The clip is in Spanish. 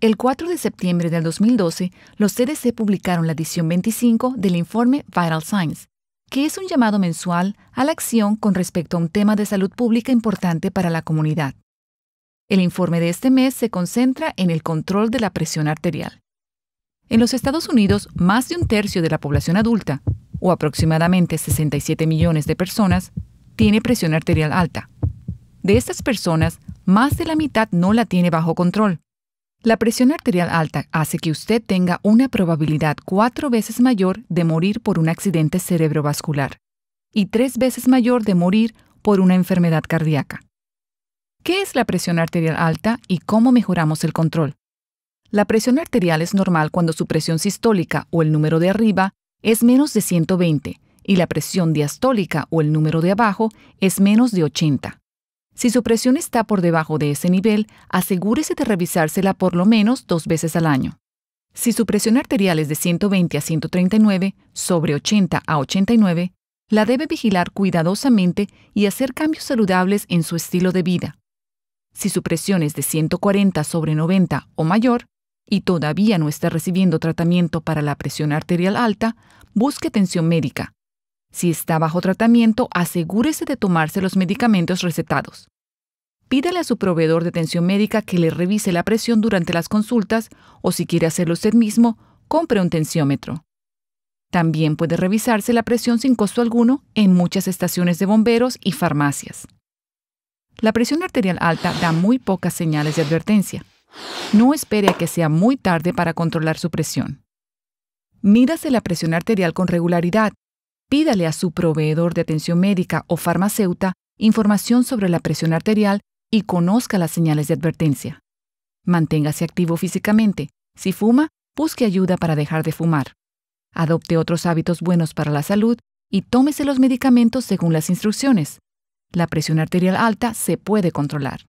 El 4 de septiembre del 2012, los CDC publicaron la edición 25 del informe Vital Signs, que es un llamado mensual a la acción con respecto a un tema de salud pública importante para la comunidad. El informe de este mes se concentra en el control de la presión arterial. En los Estados Unidos, más de un tercio de la población adulta, o aproximadamente 67 millones de personas, tiene presión arterial alta. De estas personas, más de la mitad no la tiene bajo control la presión arterial alta hace que usted tenga una probabilidad cuatro veces mayor de morir por un accidente cerebrovascular y tres veces mayor de morir por una enfermedad cardíaca. ¿Qué es la presión arterial alta y cómo mejoramos el control? La presión arterial es normal cuando su presión sistólica o el número de arriba es menos de 120 y la presión diastólica o el número de abajo es menos de 80. Si su presión está por debajo de ese nivel, asegúrese de revisársela por lo menos dos veces al año. Si su presión arterial es de 120 a 139, sobre 80 a 89, la debe vigilar cuidadosamente y hacer cambios saludables en su estilo de vida. Si su presión es de 140 sobre 90 o mayor, y todavía no está recibiendo tratamiento para la presión arterial alta, busque atención médica, si está bajo tratamiento, asegúrese de tomarse los medicamentos recetados. Pídale a su proveedor de atención médica que le revise la presión durante las consultas o si quiere hacerlo usted mismo, compre un tensiómetro. También puede revisarse la presión sin costo alguno en muchas estaciones de bomberos y farmacias. La presión arterial alta da muy pocas señales de advertencia. No espere a que sea muy tarde para controlar su presión. Mídase la presión arterial con regularidad pídale a su proveedor de atención médica o farmacéutica información sobre la presión arterial y conozca las señales de advertencia. Manténgase activo físicamente. Si fuma, busque ayuda para dejar de fumar. Adopte otros hábitos buenos para la salud y tómese los medicamentos según las instrucciones. La presión arterial alta se puede controlar.